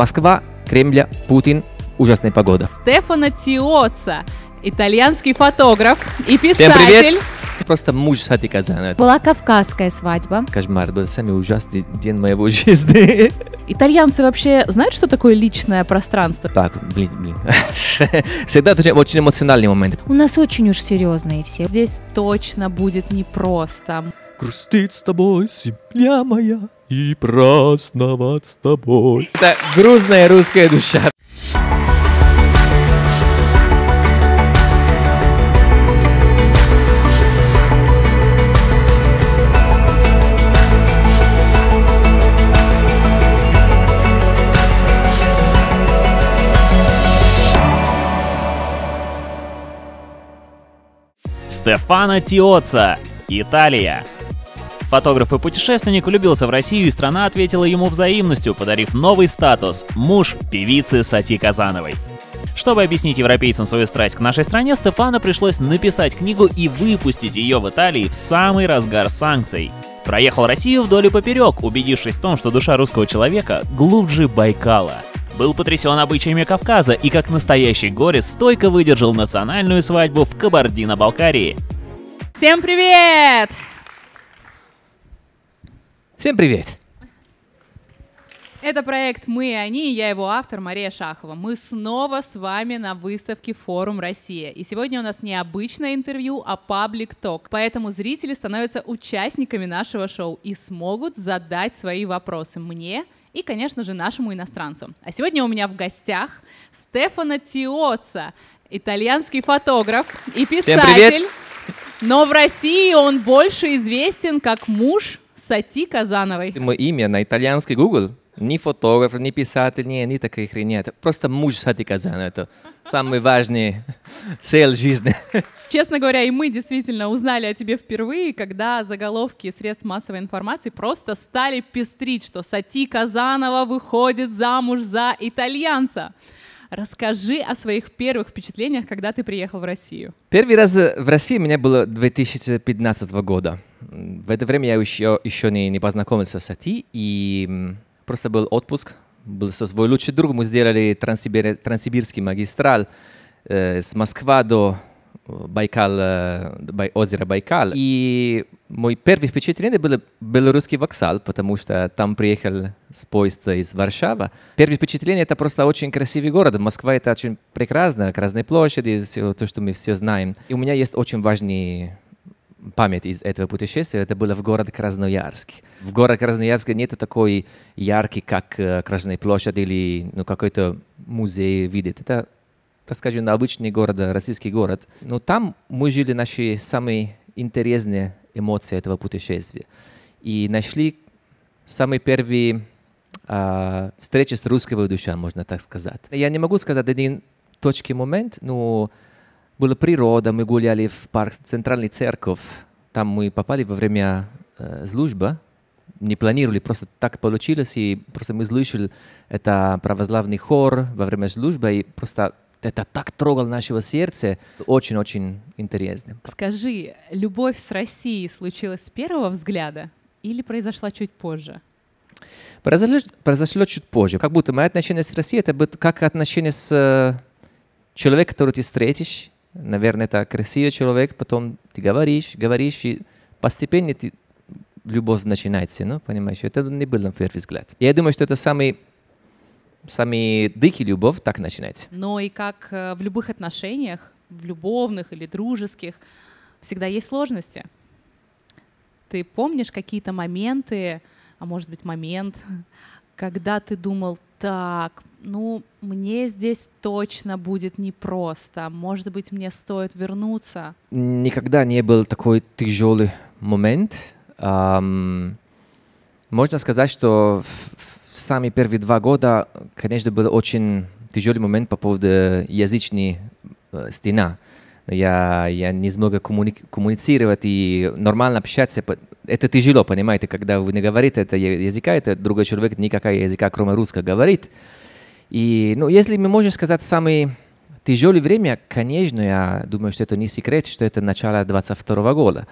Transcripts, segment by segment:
Москва, Кремль, Путин, ужасная погода. Стефано Тиоца, итальянский фотограф и писатель. Всем привет! Просто муж Сати Казана. Была кавказская свадьба. Кошмар, был самый ужасный день моего жизни. Итальянцы вообще знают, что такое личное пространство? Так, блин, блин. Всегда очень, очень эмоциональный момент. У нас очень уж серьезные все. Здесь точно будет непросто. Грустит с тобой земля моя и праздновать с тобой. Это грустная русская душа. Стефана Тиоца, Италия. Фотограф и путешественник влюбился в Россию, и страна ответила ему взаимностью, подарив новый статус – муж певицы Сати Казановой. Чтобы объяснить европейцам свою страсть к нашей стране, Стефана пришлось написать книгу и выпустить ее в Италии в самый разгар санкций. Проехал Россию вдоль и поперек, убедившись в том, что душа русского человека глубже Байкала. Был потрясен обычаями Кавказа и как настоящий горец стойко выдержал национальную свадьбу в Кабардино-Балкарии. Всем привет! Всем привет! Это проект «Мы и они», и я его автор Мария Шахова. Мы снова с вами на выставке «Форум Россия». И сегодня у нас не обычное интервью, а паблик-ток. Поэтому зрители становятся участниками нашего шоу и смогут задать свои вопросы мне и, конечно же, нашему иностранцу. А сегодня у меня в гостях Стефана Тиоца, итальянский фотограф и писатель. Всем привет! Но в России он больше известен как муж Сати Казановой. Мое имя на итальянский Google. Ни фотограф, ни писатель, ни, ни такой хрени. Это просто муж Сати Казанова. Это самый важный цель жизни. Честно говоря, и мы действительно узнали о тебе впервые, когда заголовки средств массовой информации просто стали пестрить, что Сати Казанова выходит замуж за итальянца. Расскажи о своих первых впечатлениях, когда ты приехал в Россию. Первый раз в России у меня было 2015 года в это время я еще, еще не, не познакомился с Ати, и просто был отпуск, был со своим лучшим другом, мы сделали Транссибир, Транссибирский магистраль э, с Москва до э, Байкал, э, бай, озера Байкал. И мой первый впечатление был белорусский вокзал, потому что там приехал с поезда из Варшавы. Первое впечатление — это просто очень красивый город. Москва — это очень прекрасно, площадь и все то, что мы все знаем. И у меня есть очень важный память из этого путешествия, это было в город Красноярск. В город Красноярске нет такой яркий, как э, Красная площадь или ну, какой-то музей видит. Это, так скажем, обычный город, российский город. Но там мы жили наши самые интересные эмоции этого путешествия. И нашли самые первые э, встречи с русской душа, можно так сказать. Я не могу сказать один точки момент, но была природа, мы гуляли в парк Центральный Церковь. Там мы попали во время э, службы, не планировали, просто так получилось, и просто мы слышали это православный хор во время службы, и просто это так трогало нашего сердца. Очень-очень интересно. Скажи, любовь с Россией случилась с первого взгляда или произошла чуть позже? Произошло, произошло чуть позже. Как будто мои отношения с Россией — это как отношения с э, человеком, которого ты встретишь, наверное, это красивый человек, потом ты говоришь, говоришь, и постепенно ты, любовь начинается, ну, понимаешь, это не было на первый взгляд. Я думаю, что это самый самый дикий любовь так начинается. Но и как э, в любых отношениях, в любовных или дружеских, всегда есть сложности. Ты помнишь какие-то моменты, а может быть момент, когда ты думал, так, ну, мне здесь точно будет непросто, может быть, мне стоит вернуться? Никогда не был такой тяжелый момент. Um, можно сказать, что в, в самые первые два года, конечно, был очень тяжелый момент по поводу язычной э, стена. Я, я не смог коммуни- коммуницировать и нормально общаться, это тяжело, понимаете, когда вы не говорите это языка, это другой человек никакая языка, кроме русского, говорит. И, ну, если мы можем сказать самый тяжелое время, конечно, я думаю, что это не секрет, что это начало 22 года,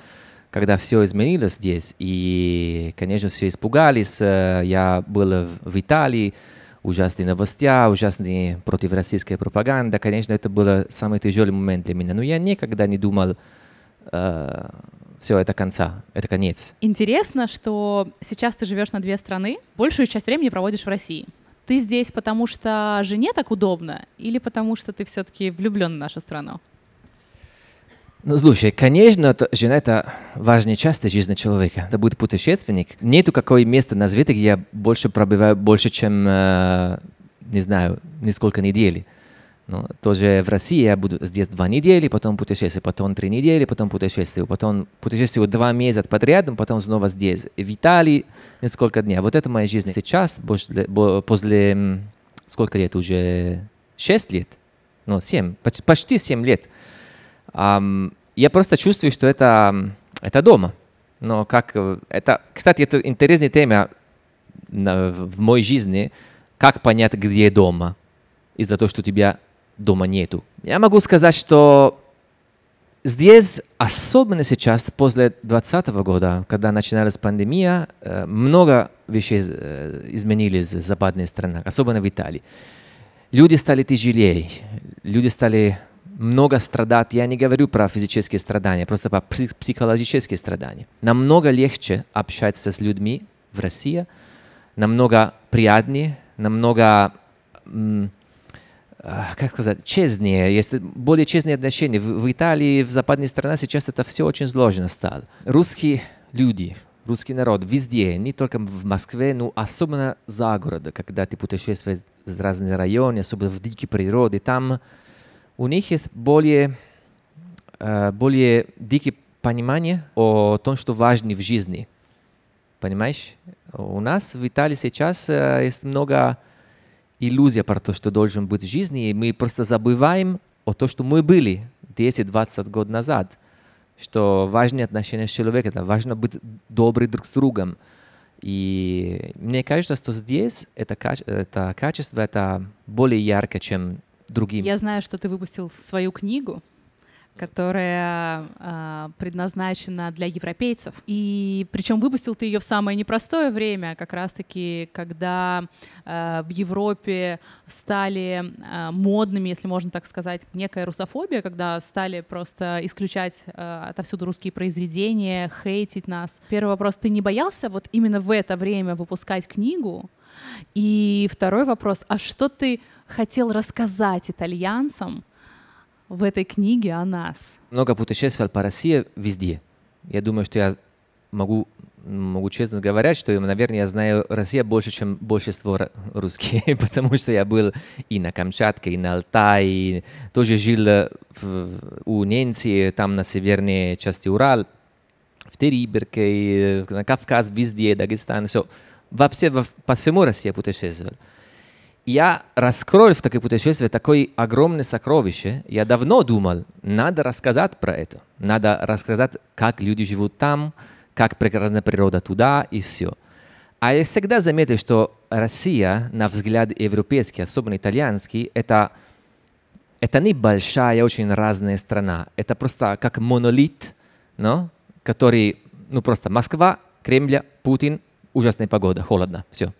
когда все изменилось здесь. И, конечно, все испугались. Э, я был в Италии, ужасные новости, ужасные противроссийская пропаганда. Конечно, это был самый тяжелый момент для меня. Но я никогда не думал, э, все, это конца, это конец. Интересно, что сейчас ты живешь на две страны, большую часть времени проводишь в России. Ты здесь потому, что жене так удобно, или потому, что ты все-таки влюблен в нашу страну? Ну, слушай, конечно, то, жена – это важная часть жизни человека. Это будет путешественник. Нету какого места, на свете, где я больше пробиваю, больше, чем, э, не знаю, несколько недель. Ну, тоже в России я буду здесь два недели, потом путешествие, потом три недели, потом путешествие, потом путешествие два месяца подряд, потом снова здесь. В Италии несколько дней. А вот это моя жизнь сейчас, после, после сколько лет уже? Шесть лет? Ну, семь, почти семь лет. Я просто чувствую, что это, это дома. Но как э, это, кстати, это интересная тема э, в моей жизни, как понять, где дома из-за того, что у тебя дома нету. Я могу сказать, что здесь, особенно сейчас, после 2020 года, когда начиналась пандемия, э, много вещей э, изменились в западных странах, особенно в Италии. Люди стали тяжелее, люди стали много страдать. Я не говорю про физические страдания, просто про психологические страдания. Намного легче общаться с людьми в России, намного приятнее, намного Э, как сказать, честнее, есть более честные отношения. В, в Италии, в западной стране сейчас это все очень сложно стало. Русские люди, русский народ везде, не только в Москве, но особенно за городом, когда ты путешествуешь в разные районы, особенно в дикие природы, там у них есть более, э, более дикие понимание о том, что важно в жизни. Понимаешь? У нас в Италии сейчас э, есть много иллюзия про то, что должен быть в жизни, и мы просто забываем о том, что мы были 10-20 год назад, что важные отношения с человеком, это важно быть добрым друг с другом. И мне кажется, что здесь это, это качество это более ярко, чем другим. Я знаю, что ты выпустил свою книгу которая э, предназначена для европейцев. И причем выпустил ты ее в самое непростое время, как раз-таки, когда э, в Европе стали э, модными, если можно так сказать, некая русофобия, когда стали просто исключать э, отовсюду русские произведения, хейтить нас. Первый вопрос, ты не боялся вот именно в это время выпускать книгу? И второй вопрос, а что ты хотел рассказать итальянцам, в этой книге о нас. Много путешествовал по России везде. Я думаю, что я могу, могу честно говорить, что, наверное, я знаю Россию больше, чем большинство русских, потому что я был и на Камчатке, и на Алтае, тоже жил э, в, у Ненции там на северной части Урал, в Териберке, на Кавказ, везде, Дагестан, все. Вообще во, по всему России путешествовал я раскрыл в такое путешествие такое огромное сокровище. Я давно думал, надо рассказать про это. Надо рассказать, как люди живут там, как прекрасна природа туда и все. А я всегда заметил, что Россия, на взгляд европейский, особенно итальянский, это, это не большая, очень разная страна. Это просто как монолит, но, который, ну просто Москва, Кремль, Путин, ужасная погода, холодно, все.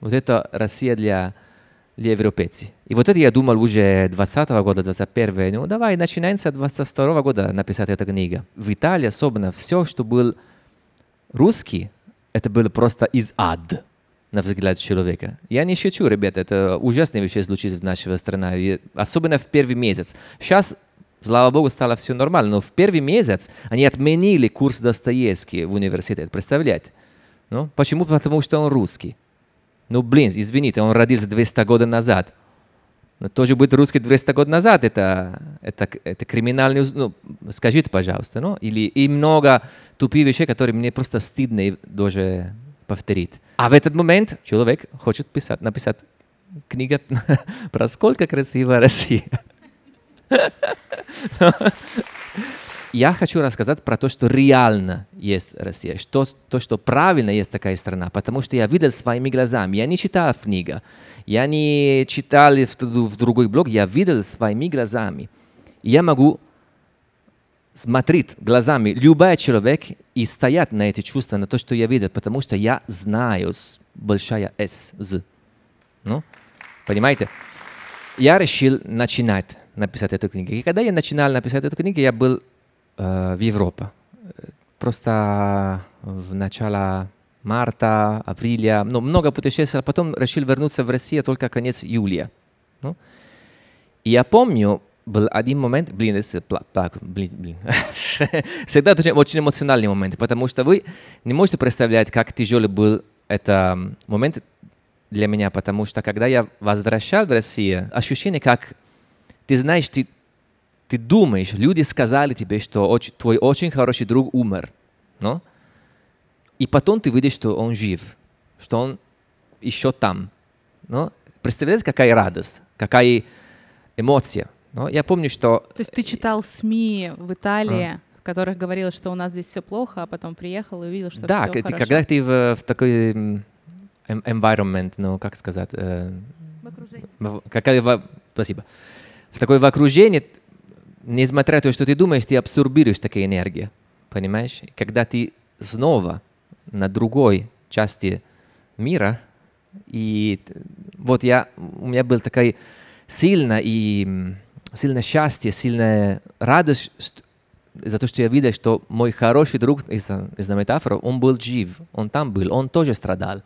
Вот это Россия для европейцы. И вот это, я думал, уже 20 -го года, 21 ну давай, начинаем с 22 -го года написать эту книгу. В Италии особенно все, что был русский, это было просто из ад на взгляд человека. Я не шучу, ребята, это ужасные вещи случились в нашей стране, особенно в первый месяц. Сейчас Слава богу, стало все нормально. Но в первый месяц они отменили курс Достоевский в университете. Представляете? Ну, почему? Потому что он русский. Ну, блин, извините, он родился 200 года назад. Но тоже будет русский 200 год назад, это, это, это криминальный, ну, скажите, пожалуйста, ну, или и много тупых вещей, которые мне просто стыдно даже повторить. А в этот момент человек хочет писать, написать книгу про сколько красивая Россия. Ну, я хочу рассказать про то, что реально есть Россия, что, то, что правильно есть такая страна, потому что я видел своими глазами, я не читал книга, я не читал в, в другой блог, я видел своими глазами. И я могу смотреть глазами любой человек и стоять на эти чувства, на то, что я видел, потому что я знаю большая S, Z. Ну, понимаете? Я решил начинать написать эту книгу. И когда я начинал написать эту книгу, я был Э, в Европу. Просто в начале марта, апреля, ну, много путешествий. путешествовал. Потом решил вернуться в Россию только конец июля. Ну? И я помню, был один момент, блин, это пла, блин, блин. всегда очень, очень эмоциональный момент, потому что вы не можете представлять, как тяжелый был этот момент для меня, потому что когда я возвращал в Россию, ощущение, как ты знаешь, ты ты думаешь, люди сказали тебе, что очень, твой очень хороший друг умер, но? и потом ты видишь, что он жив, что он еще там. Но? Представляете, какая радость, какая эмоция. Но я помню, что... То есть ты читал СМИ в Италии, а? в которых говорилось, что у нас здесь все плохо, а потом приехал и увидел, что да, все хорошо. Да, когда ты в, в такой эм, environment, ну, как сказать... Э, в окружении. Какая, спасибо. В такое в окружении несмотря на то, что ты думаешь, ты абсорбируешь такую энергию, Понимаешь? Когда ты снова на другой части мира, и вот я, у меня был такой сильно и сильное счастье, сильная радость за то, что я видел, что мой хороший друг из, из метафоры, он был жив, он там был, он тоже страдал,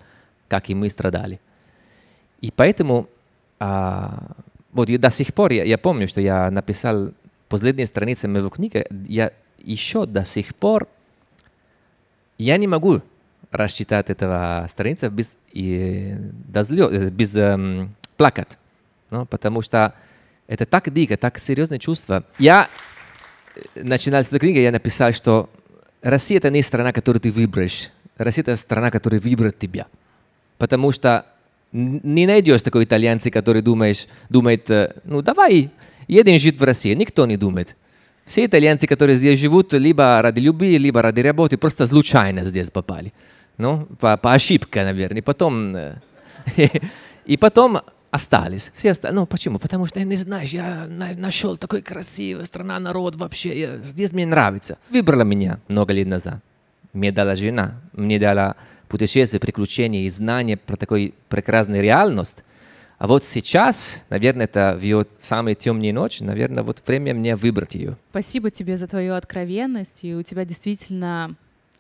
как и мы страдали. И поэтому а, вот до сих пор я, я помню, что я написал последние страницы моего книги. я еще до сих пор, я не могу рассчитать этого страница без, и, дозлё, э, без эм, плакать, ну, потому что это так дико, так серьезное чувство. Я э, начинал с этой книги, я написал, что Россия это не страна, которую ты выберешь. Россия это страна, которая выберет тебя. Потому что не найдешь такой итальянцы, который думаешь, думает, э, ну давай Един жит в России, никто не думает. Все итальянцы, которые здесь живут, либо ради любви, либо ради работы, просто случайно здесь попали. Ну, по, по ошибке, наверное. Потом... И потом остались. Все остались. Ну, почему? Потому что, не знаешь, я нашел такой красивый страна, народ вообще. Я, здесь мне нравится. Выбрала меня много лет назад. Мне дала жена. Мне дала путешествия, приключения и знания про такую прекрасную реальность. А вот сейчас, наверное, это в ее самые темные ночи, наверное, вот время мне выбрать ее. Спасибо тебе за твою откровенность, и у тебя действительно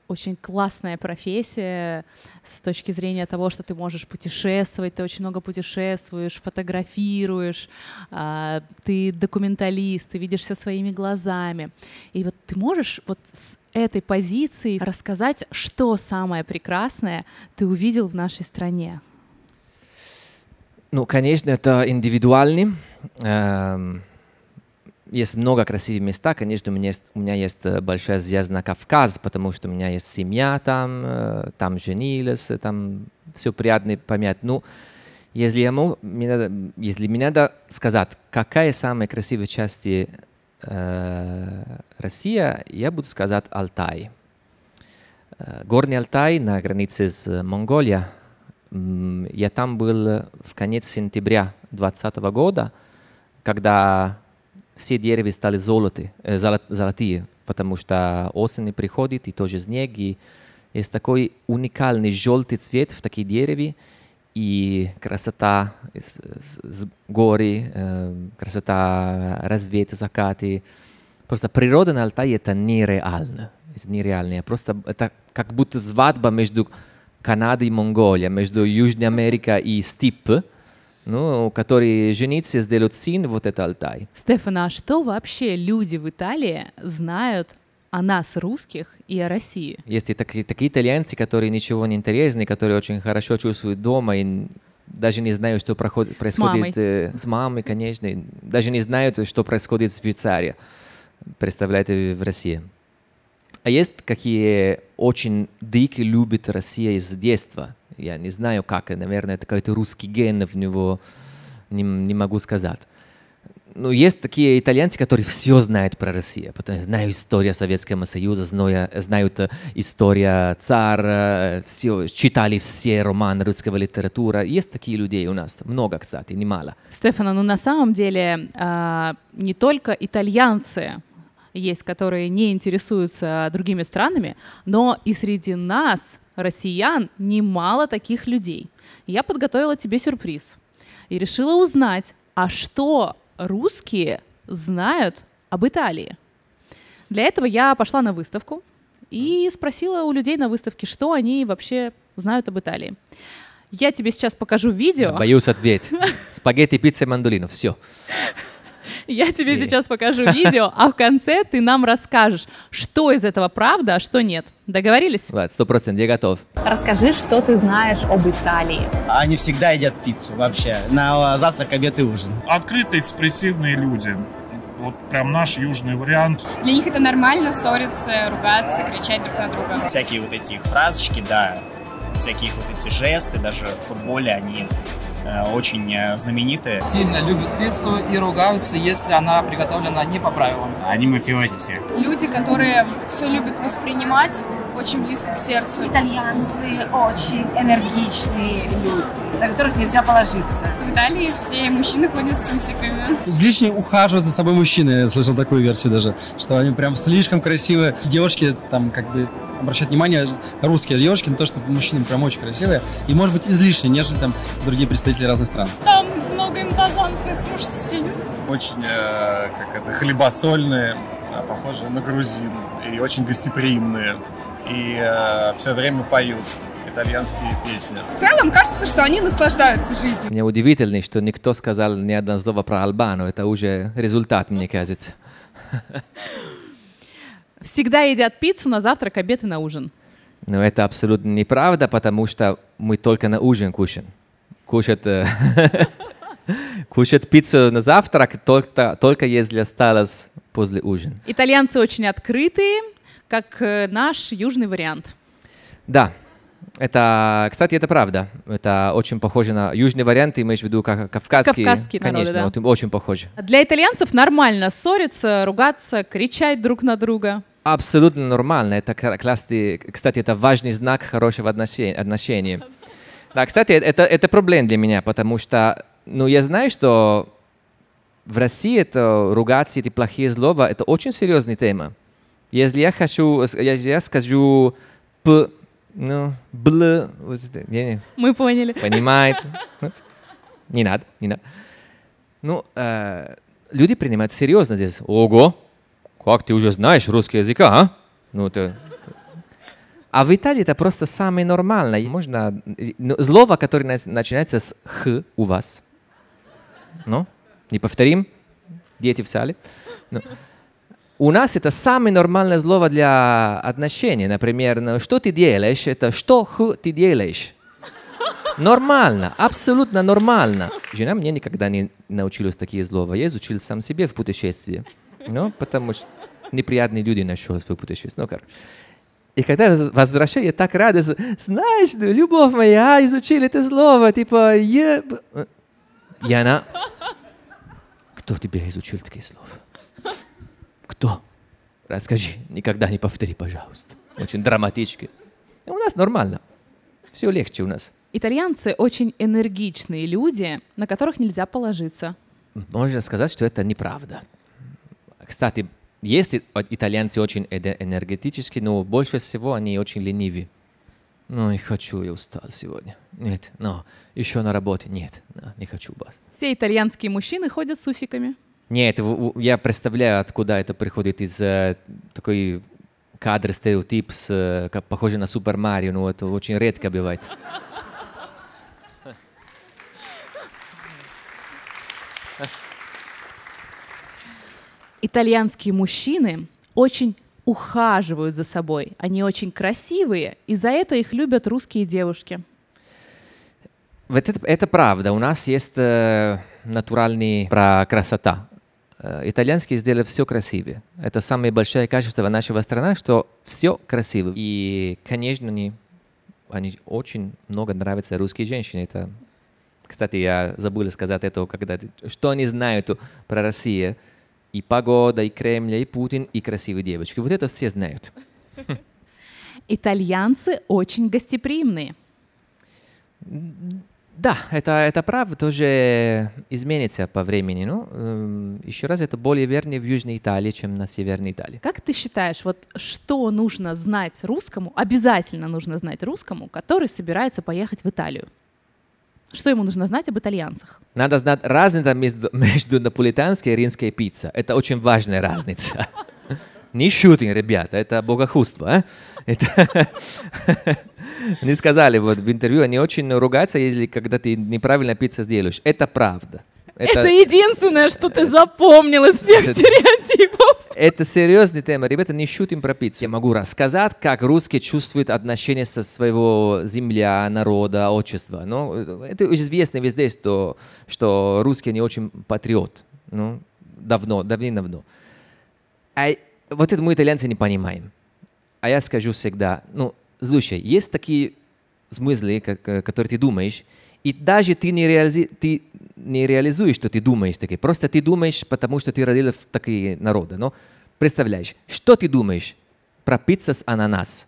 очень классная профессия с точки зрения того, что ты можешь путешествовать, ты очень много путешествуешь, фотографируешь, а, ты документалист, ты видишь все своими глазами. И вот ты можешь вот с этой позиции рассказать, что самое прекрасное ты увидел в нашей стране. Ну, конечно, это индивидуальный. Эм, есть много красивых мест. Конечно, у меня, есть, у меня есть э, большая связь на Кавказ, потому что у меня есть семья там, э, там женились, э, там все приятно память. Ну, если, я мог, мне надо, если мне надо сказать, какая самая красивая часть э, России, я буду сказать Алтай. Горный Алтай на границе с Монголией я там был в конец сентября 2020 года, когда все деревья стали золоты, э, золотые, потому что осень приходит, и тоже снег, и есть такой уникальный желтый цвет в таких деревьях и красота с, с, с горы, э, красота рассвета, закаты. Просто природа на Алтае — это нереально. Это нереально. Просто это как будто свадьба между Канады и Монголии, между Южной Америкой и Стип, ну, которые женится, сделают сын, вот это Алтай. Стефан, а что вообще люди в Италии знают о нас, русских, и о России? Есть и такие, такие итальянцы, которые ничего не интересны, которые очень хорошо чувствуют дома и даже не знают, что проходит, происходит с мамой. Э, с мамой, конечно, даже не знают, что происходит в Швейцарии, представляете, в России. А есть какие очень дикие любит Россия из детства. Я не знаю как, наверное, это какой-то русский ген в него, не, не могу сказать. Но ну, есть такие итальянцы, которые все знают про Россию. Потому, знаю историю Советского Союза, знаю, знают э, историю цара, все, читали все романы русского литературы. Есть такие людей у нас. Много, кстати, немало. Стефана, ну на самом деле э, не только итальянцы есть, которые не интересуются другими странами, но и среди нас, россиян, немало таких людей. Я подготовила тебе сюрприз и решила узнать, а что русские знают об Италии. Для этого я пошла на выставку и спросила у людей на выставке, что они вообще знают об Италии. Я тебе сейчас покажу видео. Боюсь ответить. Спагетти, пицца и мандолина. Все. Я тебе сейчас покажу видео, а в конце ты нам расскажешь, что из этого правда, а что нет. Договорились? Ладно, сто процентов, я готов. Расскажи, что ты знаешь об Италии. Они всегда едят пиццу вообще, на завтрак, обед и ужин. Открытые, экспрессивные люди вот прям наш южный вариант. Для них это нормально ссориться, ругаться, кричать друг на друга. Всякие вот эти фразочки, да, всякие вот эти жесты, даже в футболе они Э, очень э, знаменитые. Сильно любят пиццу и ругаются, если она приготовлена не по правилам. Они мафиози все. Люди, которые все любят воспринимать, очень близко к сердцу. Итальянцы очень энергичные люди, на которых нельзя положиться. В Италии все мужчины ходят с усиками. Излишне ухаживают за собой мужчины, я слышал такую версию даже, что они прям слишком красивые. Девушки там как бы обращать внимание русские девушки на то, что мужчины прям очень красивые и, может быть, излишне, нежели там другие представители разных стран. Там много импозантных мужчин. Очень, э, как это, хлебосольные, а, похожие на грузин и очень гостеприимные и э, все время поют итальянские песни. В целом кажется, что они наслаждаются жизнью. Мне удивительно, что никто сказал ни одно слово про Албану. Это уже результат, мне кажется. Всегда едят пиццу на завтрак, обед и на ужин. Но это абсолютно неправда, потому что мы только на ужин кушаем. Кушать, э, кушать пиццу на завтрак только, только если осталось после ужина. Итальянцы очень открытые, как э, наш южный вариант. Да, это, кстати, это правда. Это очень похоже на южный вариант, ты имеешь в виду как кавказский. Кавказские Конечно, да. вот, очень похоже. Для итальянцев нормально ссориться, ругаться, кричать друг на друга. Абсолютно нормально. Это классный, кстати, это важный знак хорошего отношения. Да, кстати, э, это, это проблема для меня, потому что, ну, я знаю, что в России это ругаться, эти плохие слова, это очень серьезная тема. Если я хочу, я скажу п, ну, бл, вот это, не, не. Мы поняли. Понимает. Ну, не надо, не надо. Ну, э, люди принимают серьезно здесь. Ого, как ты уже знаешь русский язык, а? Ну, ты... А в Италии это просто самое нормальное. Можно ну, слово, которое начинается с «х» у вас. Ну, не повторим? Дети в сале. Ну. У нас это самое нормальное слово для отношений. Например, «Ну, что ты делаешь, это что ху ты делаешь. Нормально, абсолютно нормально. Жена мне никогда не научилась такие слова. Я изучил сам себе в путешествии. Ну, потому что неприятные люди нашел свой путешествие. Ну, короче. И когда я возвращаюсь, я так рада. Знаешь, ну, любовь моя, а, изучили это слово. Типа, я... Яна, э». кто тебя изучил такие слова? Кто? Расскажи, никогда не повтори, пожалуйста. Очень драматички. У нас нормально. Все легче у нас. Итальянцы очень энергичные люди, на которых нельзя положиться. Можно сказать, что это неправда. Кстати, есть итальянцы очень э, энергетические, но больше всего они очень ленивы. Ну, не хочу, я устал сегодня. Нет, но еще на работе. Нет, не хочу вас. Все итальянские мужчины ходят с усиками. Нет, я представляю, откуда это приходит из э, такой кадр, стереотип, с, э, как, похожий на Супер Марио, но ну, это очень редко бывает. Итальянские мужчины очень ухаживают за собой. Они очень красивые, и за это их любят русские девушки. Вот это, это правда. У нас есть э, натуральный про красота. Э, итальянские сделали все красивее. Это самое большое качество нашего страны, что все красиво. И, конечно, они, они очень много нравятся русские женщины. Это, кстати, я забыл сказать это, когда что они знают про Россию. И погода, и Кремль, и Путин, и красивые девочки. Вот это все знают. Итальянцы очень гостеприимные. Да, это, это правда тоже изменится по времени. Ну, э, эм, еще раз, это более вернее в Южной Италии, чем на Северной Италии. Как ты считаешь, вот что нужно знать русскому, обязательно нужно знать русскому, который собирается поехать в Италию? Что ему нужно знать об итальянцах? Надо знать разницу между, между наполитанской и римской пиццей. Это очень важная разница. Не шутинг, ребята, это богохульство. А? Это... Они сказали вот в интервью, они очень ругаются, если когда ты неправильно пиццу сделаешь. Это правда. Это, это единственное, что ты запомнил из всех это, стереотипов. Это серьезная тема. Ребята, не шутим про пиццу. Я могу рассказать, как русские чувствуют отношения со своего земля, народа, отчества. Но ну, это известно везде, что, что русские не очень патриот. Ну, давно, давным-давно. А вот это мы, итальянцы, не понимаем. А я скажу всегда, ну, Слушай, есть такие мысли, которые ты думаешь, и даже ты не, реали... ты не реализуешь, что ты думаешь такие. Просто ты думаешь, потому что ты родился в такие народы. Но представляешь, что ты думаешь про пицца с ананас?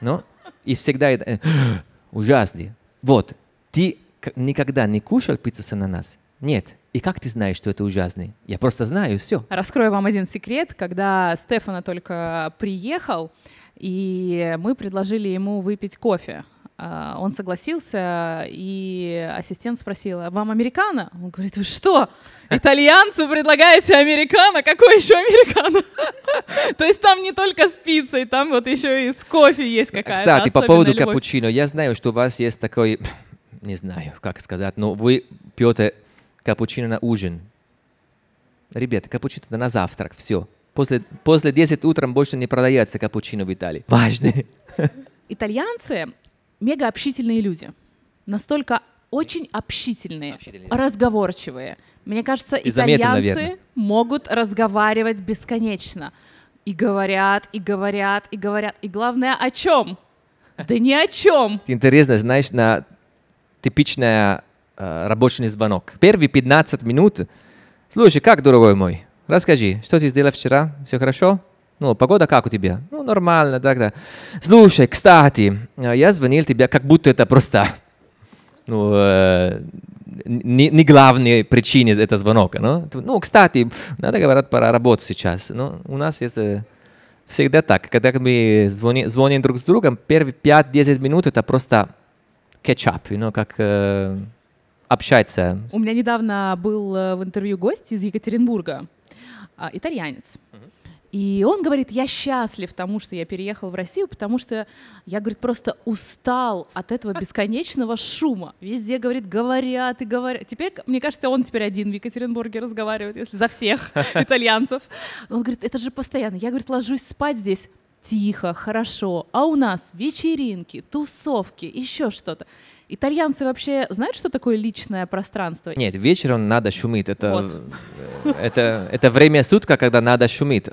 Ну, и всегда это э, ужасно. Вот, ты никогда не кушал пиццу с ананас? Нет. И как ты знаешь, что это ужасный? Я просто знаю, все. Раскрою вам один секрет. Когда Стефана только приехал, и мы предложили ему выпить кофе, а, он согласился, и ассистент спросила, вам американо? Он говорит, вы что, итальянцу предлагаете американо? Какой еще американо? То есть там не только с пиццей, там вот еще и с кофе есть какая-то Кстати, по поводу капучино, я знаю, что у вас есть такой, не знаю, как сказать, но вы пьете капучино на ужин. Ребята, капучино на завтрак, все. После, после 10 утром больше не продается капучино в Италии. Важно. Итальянцы мега общительные люди. Настолько очень общительные, общительные. разговорчивые. Мне кажется, Ты итальянцы заметил, могут разговаривать бесконечно. И говорят, и говорят, и говорят. И главное, о чем? Да ни о чем. Интересно, знаешь, на типичная Э, рабочий звонок. Первые 15 минут. Слушай, как, дорогой мой? Расскажи, что ты сделал вчера? Все хорошо? Ну, погода как у тебя? Ну, нормально, так, да. Слушай, кстати, э, я звонил тебе, как будто это просто ну, э, не, не главной причине этого звонка. Но, ну, кстати, надо говорить про работу сейчас. Ну, у нас есть э, всегда так. Когда мы звони, звоним друг с другом, первые 5-10 минут это просто кетчап, you know, как... Э, общаться. У меня недавно был э, в интервью гость из Екатеринбурга, а, итальянец. И он говорит, я счастлив тому, что я переехал в Россию, потому что я, говорит, просто устал от этого бесконечного шума. Везде, говорит, говорят и говорят. Теперь, мне кажется, он теперь один в Екатеринбурге разговаривает, если за всех итальянцев. Он говорит, это же постоянно. Я, говорит, ложусь спать здесь тихо, хорошо, а у нас вечеринки, тусовки, еще что-то. Итальянцы вообще знают, что такое личное пространство? Нет, вечером надо шумить. Это, вот. Э, это, это время сутка, когда надо шумить.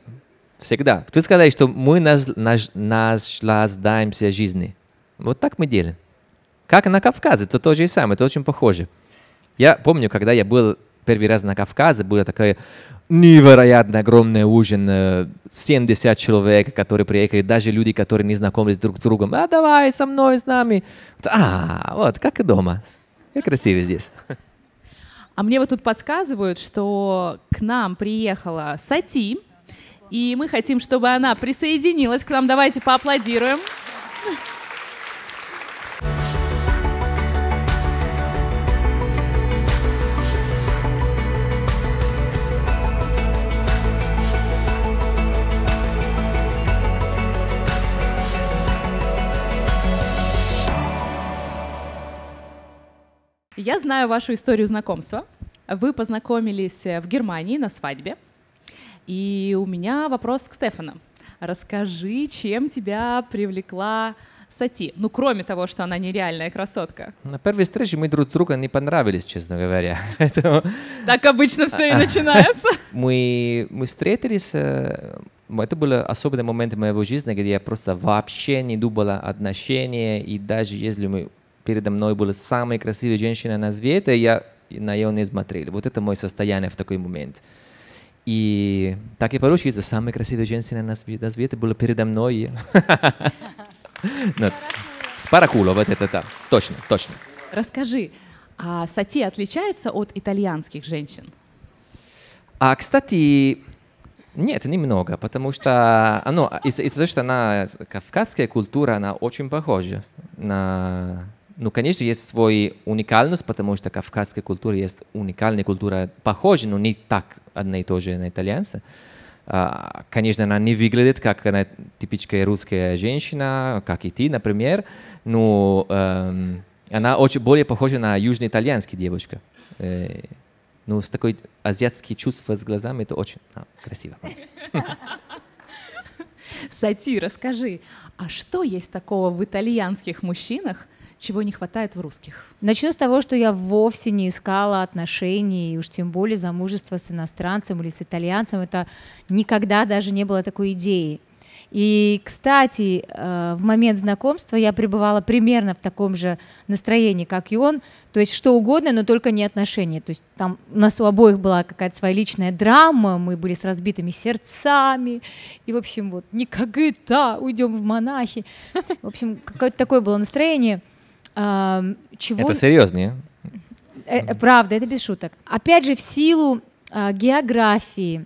Всегда. Ты сказал, что мы нас, нас, наслаждаемся жизни. Вот так мы делим. Как на Кавказе, то то же самое, это очень похоже. Я помню, когда я был первый раз на Кавказе была такая невероятно огромный ужин, 70 э, человек, которые приехали, даже люди, которые не знакомились друг с другом. А давай со мной, с нами. А, вот, как и дома. и красиво здесь. А мне вот тут подсказывают, что к нам приехала Сати, и мы хотим, чтобы она присоединилась к нам. Давайте поаплодируем. Thank Я знаю вашу историю знакомства. Вы познакомились э, в Германии на свадьбе. И у меня вопрос к Стефану. Расскажи, чем тебя привлекла Сати. Ну, кроме того, что она нереальная красотка. На первой встрече мы друг друга не понравились, честно говоря. Так обычно все и начинается. мы, мы встретились, э, это был особенный момент моего жизни, где я просто вообще не думала о отношениях, и даже если мы передо мной были самые красивые женщины на свете, я на ее не смотрел. Вот это мое состояние в такой момент. И так и получится, самые красивые женщины на свете были передо мной. Ну, Паракуло, вот это там. Точно, точно. Расскажи, а сати отличается от итальянских женщин? А, кстати, нет, немного, потому что а, ну, из-за того, что она, кавказская культура, она очень похожа на ну, конечно, есть свой уникальность, потому что кавказская культура есть уникальная культура, похожая, но не так одна и та же на итальянца. А, конечно, она не выглядит как она типичная русская женщина, как и ты, например, но эм, она очень более похожа на южноитальянскую девочку. Э, ну, с такой азиатские чувства с глазами, это очень а, красиво. Сати, расскажи, а что есть такого в итальянских мужчинах, чего не хватает в русских? Начну с того, что я вовсе не искала отношений, и уж тем более замужество с иностранцем или с итальянцем. Это никогда даже не было такой идеи. И, кстати, э, в момент знакомства я пребывала примерно в таком же настроении, как и он, то есть что угодно, но только не отношения. То есть там у нас у обоих была какая-то своя личная драма, мы были с разбитыми сердцами, и, в общем, вот, никогда уйдем в монахи. В общем, какое-то такое было настроение – чего... Это серьезнее. Э, э, правда, это без шуток. Опять же, в силу а, географии,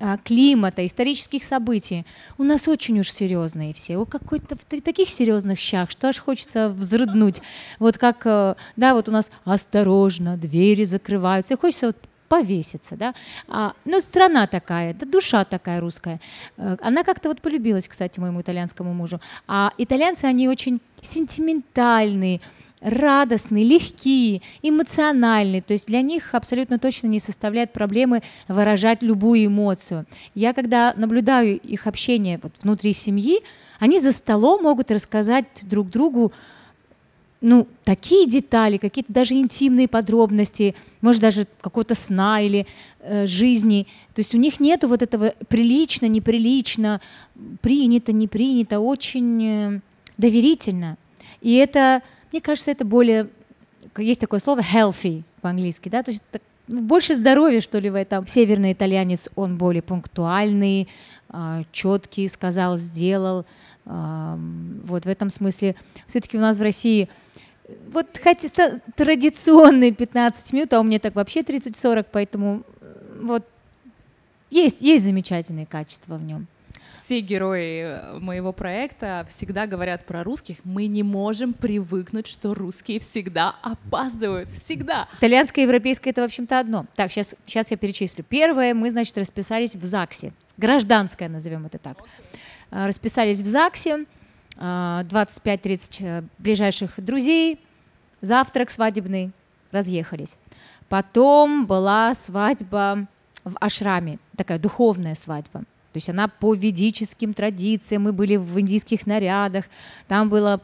а, климата, исторических событий. У нас очень уж серьезные все. У какой-то в таких серьезных щах, что аж хочется взрыднуть. Вот как, э, да, вот у нас осторожно, двери закрываются. И хочется вот повеситься, да. А, ну, страна такая, да, душа такая русская. Э, она как-то вот полюбилась, кстати, моему итальянскому мужу. А итальянцы, они очень сентиментальные, радостные, легкие, эмоциональные. То есть для них абсолютно точно не составляет проблемы выражать любую эмоцию. Я когда наблюдаю их общение вот внутри семьи, они за столом могут рассказать друг другу ну, такие детали, какие-то даже интимные подробности, может, даже какого-то сна или э, жизни. То есть у них нет вот этого прилично, неприлично, принято, не принято, очень э, доверительно. И это, мне кажется, это более, есть такое слово healthy по-английски, да, то есть это ну, больше здоровья, что ли, в этом. Северный итальянец, он более пунктуальный, а, четкий, сказал, сделал. вот в этом смысле. Все-таки у нас в России вот хотя традиционные 15 минут, а у меня так вообще 30-40, поэтому э, вот есть, есть замечательные качества в нем все герои э, моего проекта всегда говорят про русских. Мы не можем привыкнуть, что русские всегда опаздывают. Всегда. Итальянское и европейское это, в общем-то, одно. Так, сейчас, сейчас я перечислю. Первое, мы, значит, расписались в ЗАГСе. Гражданское, назовем это так. Э, расписались в ЗАГСе. 25-30 э, э, ближайших друзей, завтрак свадебный, разъехались. Потом была свадьба в ашраме, такая духовная свадьба. То есть она по ведическим традициям, мы были в индийских нарядах, там было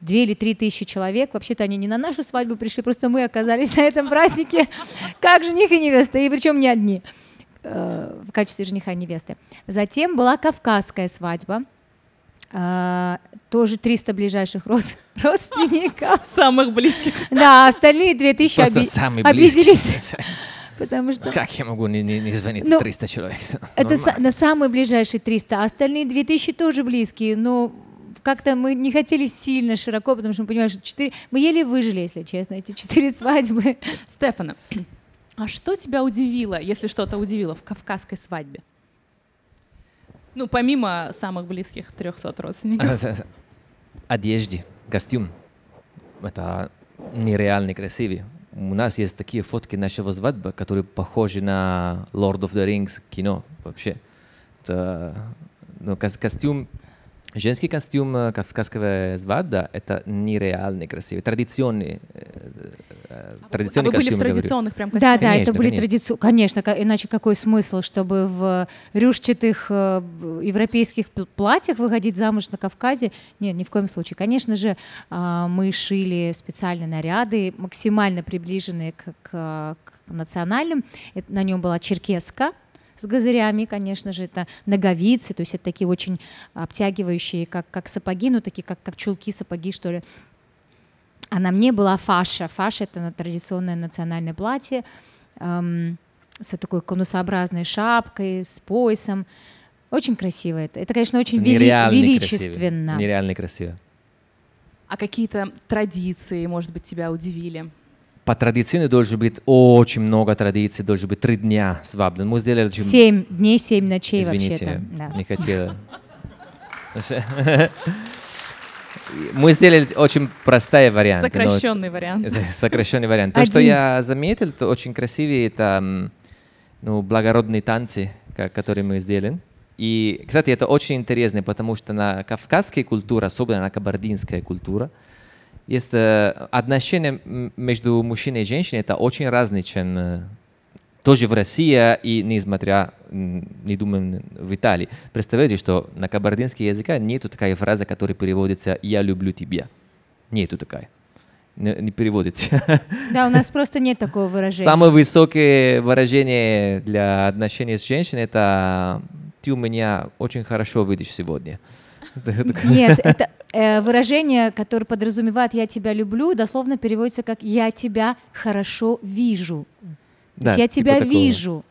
две или три тысячи человек. Вообще-то они не на нашу свадьбу пришли, просто мы оказались на этом празднике, как жених и невеста, и причем не одни э, в качестве жениха и невесты. Затем была кавказская свадьба, а, тоже 300 ближайших род, родственников. Самых близких. Да, остальные 2000 Просто оби- самые обиделись. Потому что... Как я могу не, не, не звонить ну, 300 человек? Это с, на самые ближайшие 300, а остальные 2000 тоже близкие, но как-то мы не хотели сильно широко, потому что мы понимаем, что 4... Мы еле выжили, если честно, эти четыре ну, свадьбы. Стефана, а что тебя удивило, если что-то удивило в кавказской свадьбе? Ну, помимо самых близких 300 родственников. Одежды, костюм. Это нереально красивый. У нас есть такие фотки нашего свадьбы, которые похожи на Lord of the Rings кино вообще. Это, ну, костюм Женский костюм э, кавказского свадьбы это нереально красивый, традиционный, э, традиционный э, а вы, костюм. были в традиционных говорю. прям костюмах? Да, да, конечно, это были традиционные. Конечно, иначе какой смысл, чтобы в рюшчатых э, европейских платьях выходить замуж на Кавказе? Нет, ни в коем случае. Конечно же, э, мы шили специальные наряды, максимально приближенные к, к, к национальным. Это, на нем была черкеска, с газырями, конечно же, это ноговицы, то есть это такие очень обтягивающие, как, как сапоги, ну такие как, как чулки, сапоги, что ли. А на мне была фаша. Фаша — это традиционное национальное платье эм, с такой конусообразной шапкой, с поясом. Очень красиво это. Это, конечно, очень вели- величественно. Красиво. Нереально красиво. А какие-то традиции, может быть, тебя удивили? По традиции должно быть очень много традиций, должно быть три дня свадьбы. Мы сделали... Чем... Семь дней, семь ночей вообще-то. Да. не хотела. Мы сделали очень простой вариант. Сокращенный но... вариант. Сокращенный вариант. То, Один. что я заметил, то очень красивые, это ну, благородные танцы, которые мы сделали. И, кстати, это очень интересно, потому что на кавказской культуре, особенно на кабардинская культура, есть отношения uh, между мужчиной и женщиной, это очень разное, чем uh, тоже в России и несмотря, не думаю в Италии. Представляете, что на кабардинский языке нету такая фраза, которая переводится «я люблю тебя». Нету такая. Не, не переводится. Да, у нас просто нет такого выражения. Самое высокое выражение для отношений с женщиной – это «ты у меня очень хорошо выйдешь сегодня». Нет, это э, выражение, которое подразумевает «я тебя люблю», дословно переводится как «я тебя хорошо вижу». Да, То есть «я типа тебя вижу».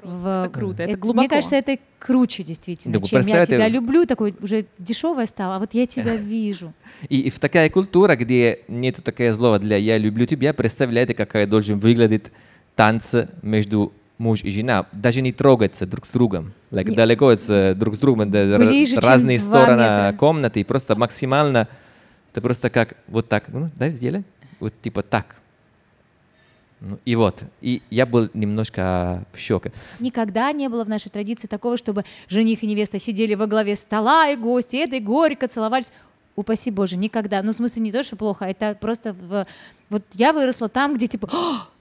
В... Это круто, это, это глубоко. Мне кажется, это круче действительно, да, чем я тебя это... люблю, такой уже дешевое стало, а вот я тебя вижу. И, и в такая культура, где нету такое слова для я люблю тебя, представляете, какая должен выглядеть танцы между муж и жена даже не трогаются друг с другом. Like, далеко от э, друг с другом, Ближе, разные стороны метра. комнаты, и просто максимально, это просто как вот так, ну, дай сделай, вот типа так. Ну, и вот, и я был немножко а, в шоке. Никогда не было в нашей традиции такого, чтобы жених и невеста сидели во главе стола, и гости, и это, и горько целовались. Упаси Боже, никогда. Ну, в смысле, не то, что плохо, а это просто в... Вот я выросла там, где типа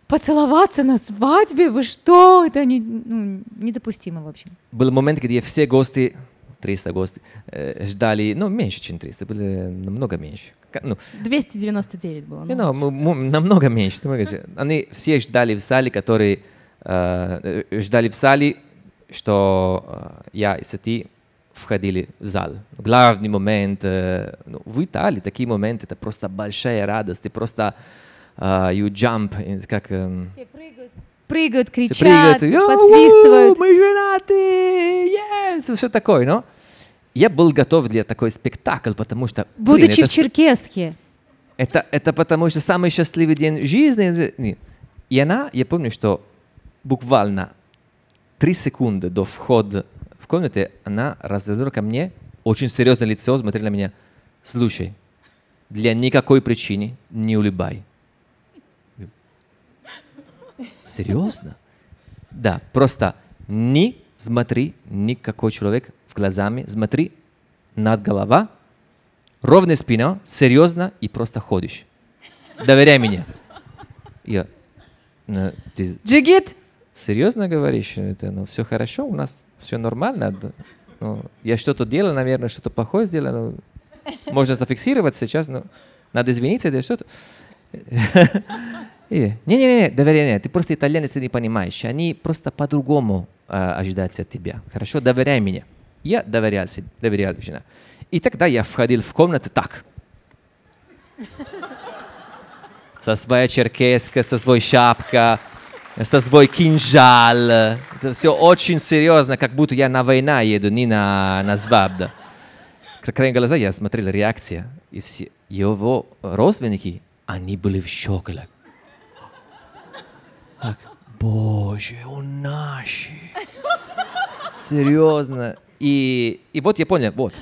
поцеловаться на свадьбе? Вы что? Это не, ну, недопустимо, в общем. Был момент, где все гости, 300 гостей, э, ждали, ну, меньше, чем 300, были намного меньше. Ну, 299 было. Ну, you ну, know, намного меньше. Они все ждали в сале, которые э, э, ждали в сале, что э, я и Сати входили в зал. Главный момент, э, ну, в Италии такие моменты, это просто большая радость, ты просто uh, you jump, как... Um, все прыгают, прыгают, кричат, все прыгают, подсвистывают. Мы женаты, yes! Все такое, но я был готов для такой спектакль, потому что... Будучи это, в Черкеске. Это, это потому что самый счастливый день жизни. И она, я помню, что буквально три секунды до входа в комнату, она развернула ко мне очень серьезное лицо, смотрела на меня. Слушай, для никакой причины не улыбай. Серьезно? Да, просто не смотри никакой человек в глазами, смотри над голова, ровная спина, серьезно и просто ходишь. Доверяй мне. Я, ну, ты Джигит! Серьезно говоришь? Это, ну, все хорошо, у нас все нормально. Ну, я что-то делал, наверное, что-то плохое сделал. Ну, можно зафиксировать сейчас, но надо извиниться, это что-то не-не-не, доверяй, ты просто итальянец, ты не понимаешь. Они просто по-другому э, ожидаются от тебя. Хорошо, доверяй мне. Я доверял себе, доверял жена. И тогда я входил в комнату так. Со своей черкеской, со своей шапкой, со свой кинжал. Все очень серьезно, как будто я на война еду, не на, на свадьбу. Краем глаза я смотрел реакция, и все его родственники, они были в шоке. Так, боже, у наши. Серьезно. И, и вот я понял, вот,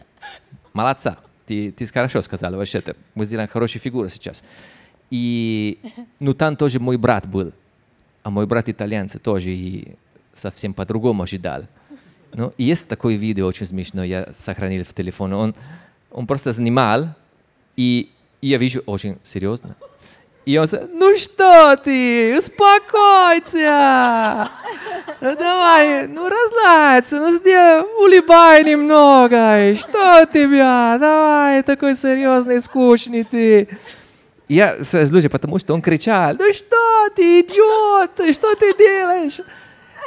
молодца. Ты, ты хорошо сказала вообще-то. Мы сделаем хорошую фигуру сейчас. И, ну, там тоже мой брат был. А мой брат итальянцы тоже и совсем по-другому ожидал. Ну, и есть такое видео очень смешное, я сохранил в телефоне. Он, он просто занимал, и, и я вижу очень серьезно. И он сказал, ну что ты, успокойся, ну давай, ну разладься, ну сделай, улыбай немного, что тебя, давай, такой серьезный, скучный ты. Я, слушай, потому что он кричал, ну что ты, идиот, что ты делаешь?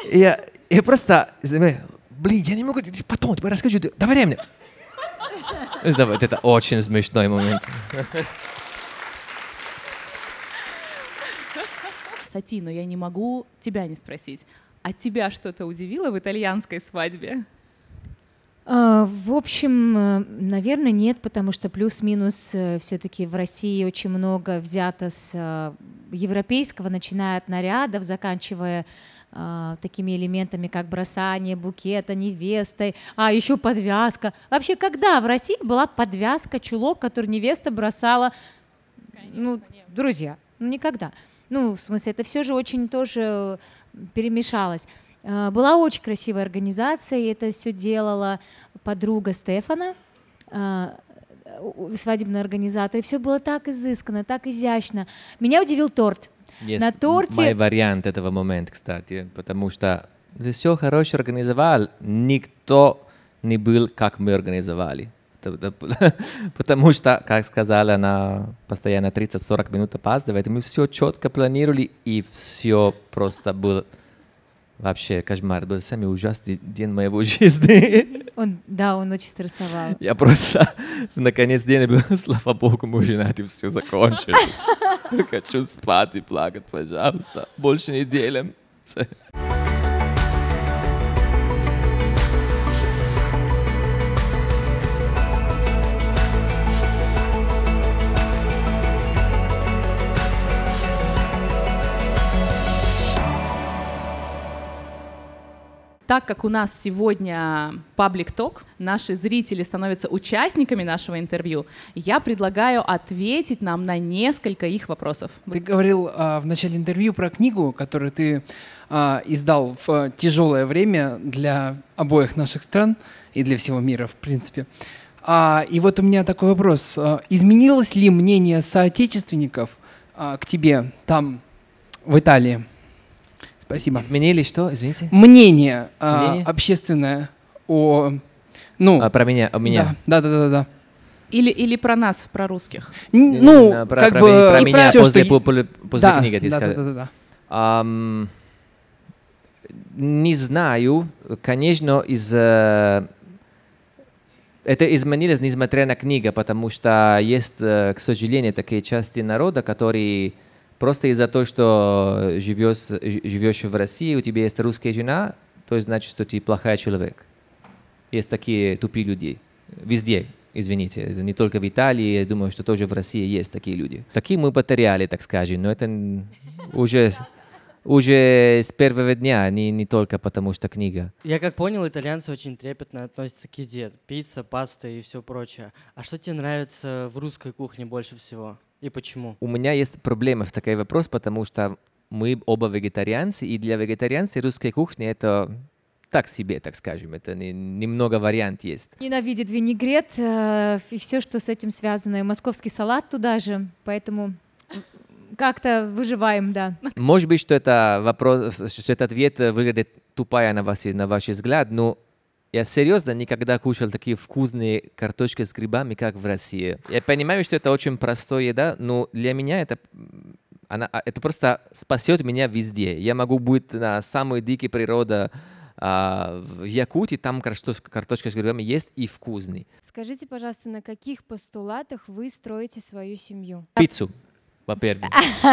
И я, я просто, блин, я не могу, потом тебе расскажу, доверяй мне. Ну, это очень смешной момент. Сати, но я не могу тебя не спросить. А тебя что-то удивило в итальянской свадьбе? А, в общем, э, наверное, нет, потому что плюс-минус э, все-таки в России очень много взято с э, европейского, начиная от нарядов, заканчивая а, такими элементами, как бросание букета невестой, а еще подвязка. Вообще, когда в России была подвязка, чулок, который невеста бросала? Конечно, ну, нет. друзья, ну никогда. Ну, в смысле, это все же очень тоже э, перемешалось. Э, была очень красивая организация, и это все делала подруга Стефана, э, свадебный организатор. И все было так изысканно, так изящно. Меня удивил торт. Есть на торте... мой вариант этого момента, кстати, потому что все хорошо организовал, никто не был, как мы организовали. потому что, как сказала, она постоянно 30-40 минут опаздывает. Мы все четко планировали, и все просто было вообще кошмар. Был самый ужасный день моего жизни. Он, да, он очень стрессовал. Я просто на конец дня был, слава богу, мы женаты, все закончилось. Хочу спать и плакать, пожалуйста. Больше не делим. Так как у нас сегодня паблик ток, наши зрители становятся участниками нашего интервью, я предлагаю ответить нам на несколько их вопросов. Ты говорил а, в начале интервью про книгу, которую ты а, издал в а, тяжелое время для обоих наших стран и для всего мира, в принципе. А, и вот у меня такой вопрос. А, изменилось ли мнение соотечественников а, к тебе там, в Италии? Спасибо. Изменили что, извините? Мнение, а, Мнение? А, общественное о... Ну, а, про меня, о меня. Да, да, да, да. да. Или, или про нас, про русских. Н ну, э, про, как про, бы... Про меня все, после, что... после, после да, книги, ты да, сказал. Да, да, да. да. Um, не знаю, конечно, из... Э, это изменилось, несмотря на книга потому что есть, э, к сожалению, такие части народа, которые Просто из-за того, что живешь, э, живешь э, в России, у тебя есть русская жена, то значит, что ты плохой человек. Есть такие тупые люди. Везде, извините, не только в Италии, я думаю, что тоже в России есть такие люди. Такие мы потеряли, так скажем, но это уже, уже с первого дня, а не, не только потому что книга. Я как понял, итальянцы очень трепетно относятся к еде. Пицца, паста и все прочее. А что тебе нравится в русской кухне больше всего? И почему? У меня есть проблемы в такой вопрос, потому что мы оба вегетарианцы, и для вегетарианцев русская кухня — это так себе, так скажем, это не, немного вариант есть. Ненавидит винегрет э, и все, что с этим связано, и московский салат туда же, поэтому как-то выживаем, да. Может быть, что это вопрос, что этот ответ выглядит тупая на, вас, на ваш взгляд, но я серьезно никогда кушал такие вкусные картошки с грибами, как в России. Я понимаю, что это очень простая еда, но для меня это она, а, это просто спасет меня везде. Я могу быть на самой дикой природе а, в Якутии, там картошка, картошка с грибами есть и вкусный. Скажите, пожалуйста, на каких постулатах вы строите свою семью? Пиццу, во-первых.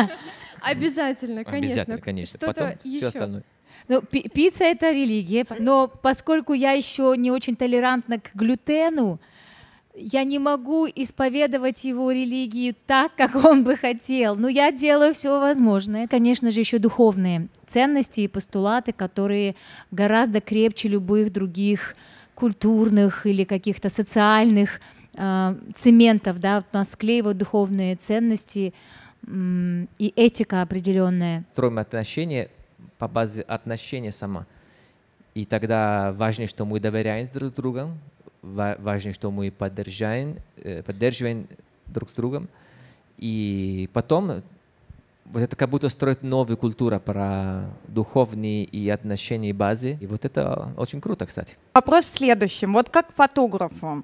Обязательно, конечно. Обязательно, конечно. Потом все остальное. Ну, пицца это религия, но поскольку я еще не очень толерантна к глютену, я не могу исповедовать его религию так, как он бы хотел. Но я делаю все возможное. Конечно же, еще духовные ценности и постулаты, которые гораздо крепче любых других культурных или каких-то социальных э, цементов. Да? Вот у нас склеивают духовные ценности э, и этика определенная. Строим отношения по базе отношений сама. И тогда важно, что мы доверяем друг другу, важно, что мы поддерживаем, э, поддерживаем друг с другом. И потом вот это как будто строит новую культуру про духовные и отношения базы. И вот это очень круто, кстати. Вопрос в следующем. Вот как фотографу.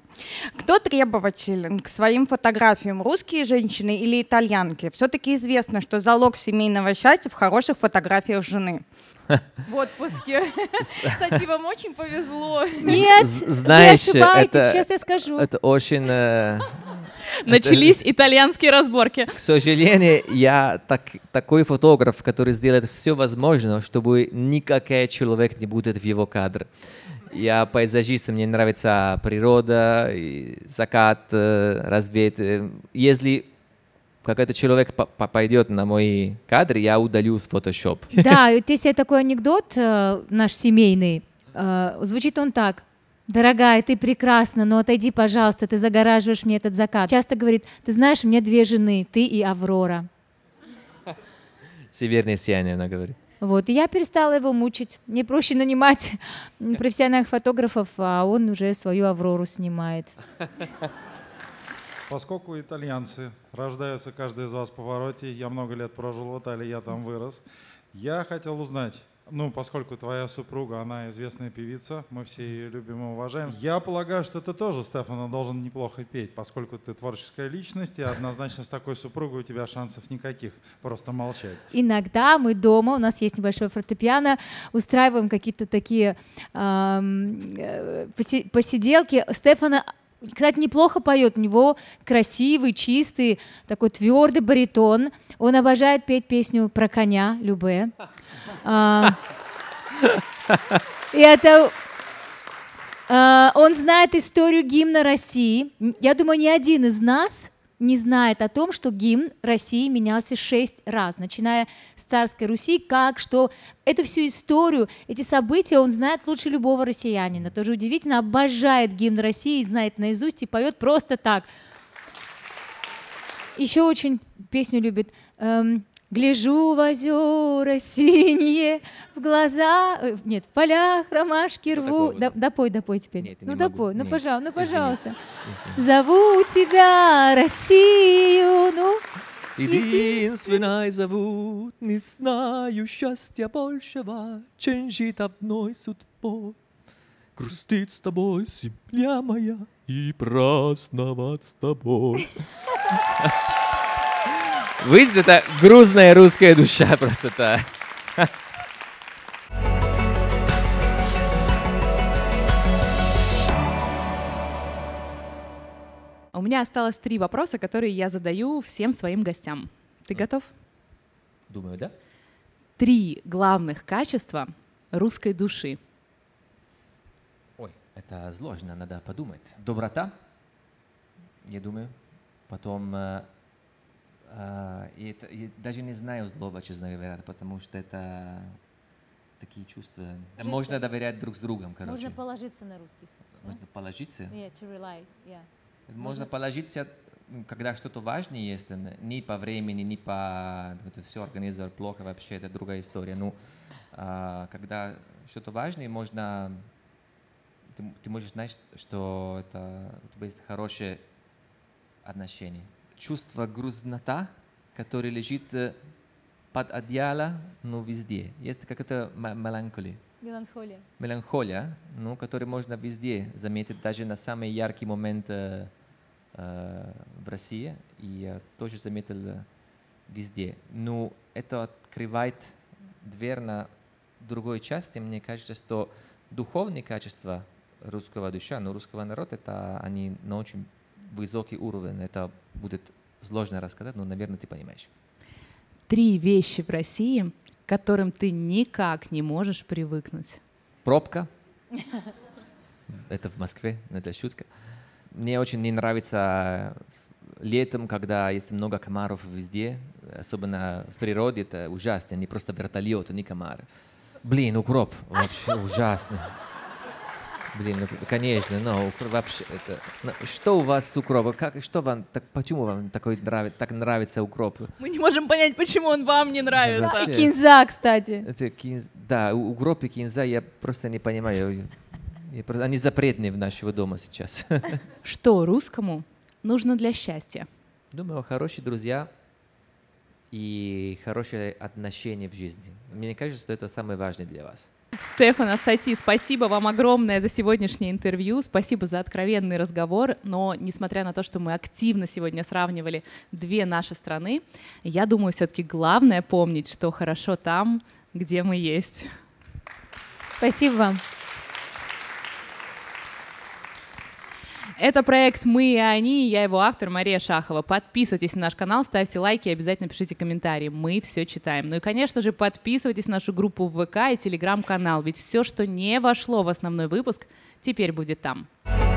Кто требователен к своим фотографиям? Русские женщины или итальянки? Все-таки известно, что залог семейного счастья в хороших фотографиях жены. в отпуске. Кстати, вам очень повезло. Нет, знаешь, вы ошибаетесь, это, сейчас я скажу. Это очень... Э, Начались это, итальянские разборки. К сожалению, я так, такой фотограф, который сделает все возможное, чтобы никакой человек не будет в его кадр. Я пейзажист, мне нравится природа, закат, э, развед. Э, если какой-то человек пойдет на мои кадры, я удалю с Photoshop. Да, вот есть такой анекдот э, наш семейный. Э, звучит он так. Дорогая, ты прекрасна, но отойди, пожалуйста, ты загораживаешь мне этот закат. Часто говорит, ты знаешь, у меня две жены, ты и Аврора. Северное сияние, она говорит. Вот, и я перестала его мучить. Мне проще нанимать профессиональных фотографов, а он уже свою Аврору снимает. Поскольку итальянцы рождаются каждый из вас в повороте, я много лет прожил в Италии, я там вырос, я хотел узнать, ну, поскольку твоя супруга, она известная певица, мы все ее любим и уважаем. Я полагаю, что ты тоже, Стефана, должен неплохо петь, поскольку ты творческая личность, и однозначно с такой супругой у тебя шансов никаких, просто молчать. Иногда мы дома, у нас есть небольшое фортепиано, устраиваем какие-то такие эм, посиделки. Стефана кстати, неплохо поет, у него красивый, чистый, такой твердый баритон. Он обожает петь песню про коня Любе. А, и это а, он знает историю гимна России. Я думаю, ни один из нас не знает о том, что гимн России менялся шесть раз, начиная с царской Руси, как, что. Эту всю историю, эти события он знает лучше любого россиянина. Тоже удивительно, обожает гимн России, знает наизусть и поет просто так. Еще очень песню любит. Эм, Гляжу в озера синие, в глаза... Э, нет, в полях ромашки рву... Вот. допой, допой теперь. Нет, ну, не допой, ну, пожалуй, ну, пожалуйста. Извините. Зову тебя, Россию, ну... Единственной зовут, не знаю счастья большего, чем жить одной судьбой. Грустит с тобой земля моя и праздновать с тобой. Выйдет это грузная русская душа просто так. У меня осталось три вопроса, которые я задаю всем своим гостям. Ты готов? Думаю, да. Три главных качества русской души. Ой, это сложно, надо подумать. Доброта, я думаю. Потом э, а, и, это, и даже не знаю, злоба, честно говоря, потому что это такие чувства. Житься. Можно доверять друг с другом, короче. Можно положиться на русских. Можно да? положиться? Yeah, to rely, yeah. Можно, Можно положиться, ну, когда что-то важнее есть, э, ни по времени, ни по... Это все организовал плохо вообще, это другая история. Ну, а, когда что-то важное, можно... Ты, ты можешь знать, что это, у тебя есть хорошее отношение чувство грузнота, которое лежит э, под одеяло, но ну, везде. Есть как это меланхолия. Меланхолия. Меланхолия, ну, которую можно везде заметить, даже на самый яркий момент э, э в России. И я тоже заметил э, везде. Но ну, это открывает дверь на другой части. Мне кажется, что духовные качества русского душа, но ну, русского народа, это они очень высокий уровень. Это будет сложно рассказать, но, наверное, ты понимаешь. Три вещи в России, к которым ты никак не можешь привыкнуть. Пробка. Это в Москве, это шутка. Мне очень не нравится летом, когда есть много комаров везде, особенно в природе, это ужасно. Не просто вертолет, не комары. Блин, укроп вообще ужасно. Блин, ну, конечно, но вообще это, но, ну, что у вас с укропом? Как, что вам, так, почему вам такой нравится, так нравится укроп? Мы не можем понять, почему он вам не нравится. Да, и кинза, кстати. Это кинз, да, укроп и кинза я просто не понимаю. Я, они запретные в нашего дома сейчас. Что русскому нужно для счастья? Думаю, хорошие друзья и хорошие отношения в жизни. Мне кажется, что это самое важное для вас. Стефана Асати, спасибо вам огромное за сегодняшнее интервью, спасибо за откровенный разговор, но несмотря на то, что мы активно сегодня сравнивали две наши страны, я думаю, все-таки главное помнить, что хорошо там, где мы есть. Спасибо вам. Это проект «Мы и они», я его автор Мария Шахова. Подписывайтесь на наш канал, ставьте лайки и обязательно пишите комментарии. Мы все читаем. Ну и, конечно же, подписывайтесь на нашу группу ВК и Телеграм-канал, ведь все, что не вошло в основной выпуск, теперь будет там. Thank